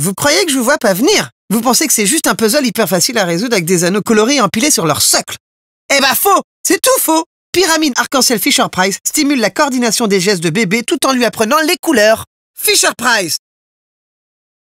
Vous croyez que je vous vois pas venir Vous pensez que c'est juste un puzzle hyper facile à résoudre avec des anneaux colorés empilés sur leur socle Eh ben faux C'est tout faux Pyramide Arc-en-Ciel Fisher Price stimule la coordination des gestes de bébé tout en lui apprenant les couleurs. Fisher Price